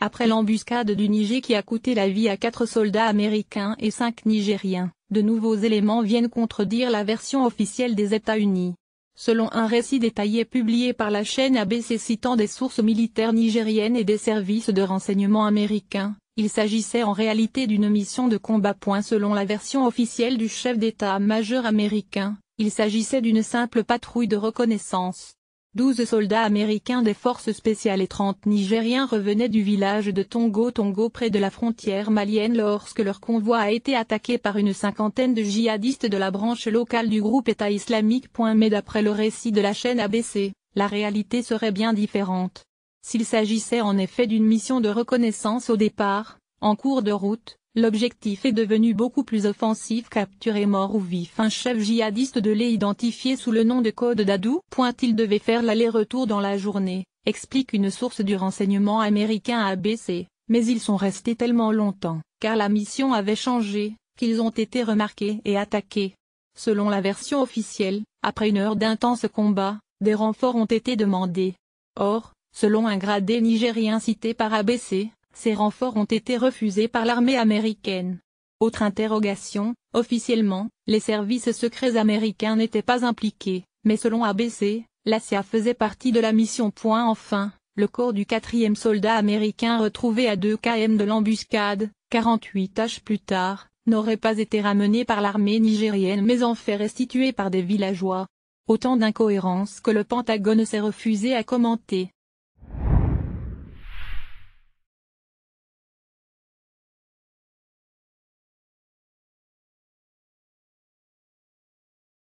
Après l'embuscade du Niger qui a coûté la vie à quatre soldats américains et cinq Nigériens, de nouveaux éléments viennent contredire la version officielle des États-Unis. Selon un récit détaillé publié par la chaîne ABC citant des sources militaires nigériennes et des services de renseignement américains, il s'agissait en réalité d'une mission de combat. selon la version officielle du chef d'état-major américain, il s'agissait d'une simple patrouille de reconnaissance. 12 soldats américains des forces spéciales et 30 Nigériens revenaient du village de Tongo Tongo près de la frontière malienne lorsque leur convoi a été attaqué par une cinquantaine de djihadistes de la branche locale du groupe État islamique. Mais d'après le récit de la chaîne ABC, la réalité serait bien différente. S'il s'agissait en effet d'une mission de reconnaissance au départ, en cours de route, L'objectif est devenu beaucoup plus offensif capturer mort ou vif un chef djihadiste de les identifié sous le nom de code d'Adou. Point. Il devait faire l'aller-retour dans la journée, explique une source du renseignement américain à ABC, mais ils sont restés tellement longtemps, car la mission avait changé, qu'ils ont été remarqués et attaqués. Selon la version officielle, après une heure d'intense combat, des renforts ont été demandés. Or, selon un gradé nigérien cité par ABC, ces renforts ont été refusés par l'armée américaine. Autre interrogation, officiellement, les services secrets américains n'étaient pas impliqués, mais selon ABC, l'Asia faisait partie de la mission. Point enfin, le corps du quatrième soldat américain retrouvé à 2 km de l'embuscade, 48 h plus tard, n'aurait pas été ramené par l'armée nigérienne mais en fait restitué par des villageois. Autant d'incohérences que le Pentagone s'est refusé à commenter.